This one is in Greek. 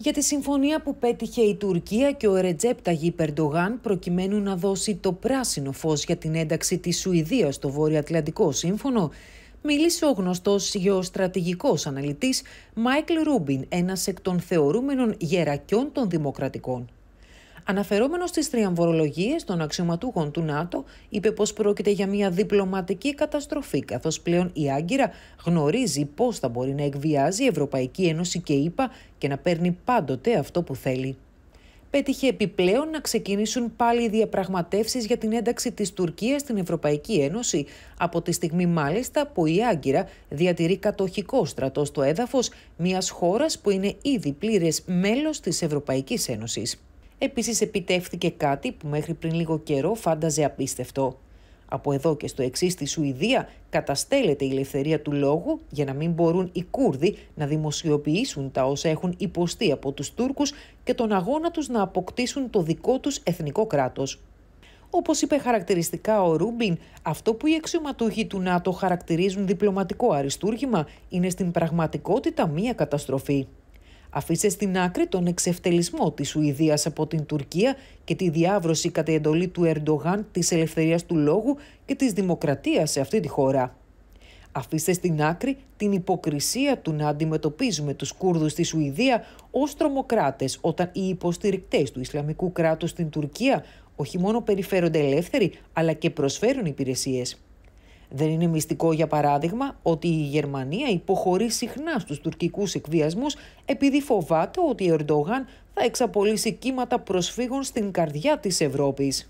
για τη συμφωνία που πέτυχε η Τουρκία και ο Ρετζέπ Ταγί Περντογάν προκειμένου να δώσει το πράσινο φως για την ένταξη της Σουηδίας στο Βόρειο Ατλαντικό Σύμφωνο, μίλησε ο γνωστός γεωστρατηγικός αναλυτής Μάικλ Ρούμπιν, ένας εκ των θεωρούμενων γερακιών των δημοκρατικών. Αναφερόμενος στις τριαμβορολογίε των αξιωματούχων του ΝΑΤΟ, είπε πως πρόκειται για μια διπλωματική καταστροφή, καθώς πλέον η Άγκυρα γνωρίζει πώ θα μπορεί να εκβιάζει η Ευρωπαϊκή Ένωση και ΗΠΑ και να παίρνει πάντοτε αυτό που θέλει. Πέτυχε επιπλέον να ξεκινήσουν πάλι οι διαπραγματεύσεις για την ένταξη της Τουρκίας στην Ευρωπαϊκή Ένωση, από τη στιγμή μάλιστα που η Άγκυρα διατηρεί κατοχικό στρατό στο έδαφος μιας χώρας που είναι ήδη πλήρες μέλος της Ευρωπαϊκής Ένωσης. Επίσης επιτεύχθηκε κάτι που μέχρι πριν λίγο καιρό φάνταζε απίστευτο. Από εδώ και στο εξής στη Σουηδία καταστέλλεται η ελευθερία του λόγου για να μην μπορούν οι Κούρδοι να δημοσιοποιήσουν τα όσα έχουν υποστεί από τους Τούρκους και τον αγώνα τους να αποκτήσουν το δικό τους εθνικό κράτος. Όπως είπε χαρακτηριστικά ο Ρούμπιν, αυτό που οι αξιωματούχοι του ΝΑΤΟ χαρακτηρίζουν διπλωματικό αριστούργημα είναι στην πραγματικότητα μία καταστροφή αφήσε στην άκρη τον εξευτελισμό της Σουηδίας από την Τουρκία και τη διάβρωση κατά εντολή του Ερντογάν της ελευθερίας του λόγου και της δημοκρατίας σε αυτή τη χώρα. Αφήστε στην άκρη την υποκρισία του να αντιμετωπίζουμε τους Κούρδους στη Σουηδία ως τρομοκράτες όταν οι υποστηρικτές του Ισλαμικού κράτους στην Τουρκία όχι μόνο περιφέρονται ελεύθεροι αλλά και προσφέρουν υπηρεσίες. Δεν είναι μυστικό, για παράδειγμα, ότι η Γερμανία υποχωρεί συχνά στους τουρκικούς εκβιασμούς επειδή φοβάται ότι ο Ερντογάν θα εξαπολύσει κύματα προσφύγων στην καρδιά της Ευρώπης.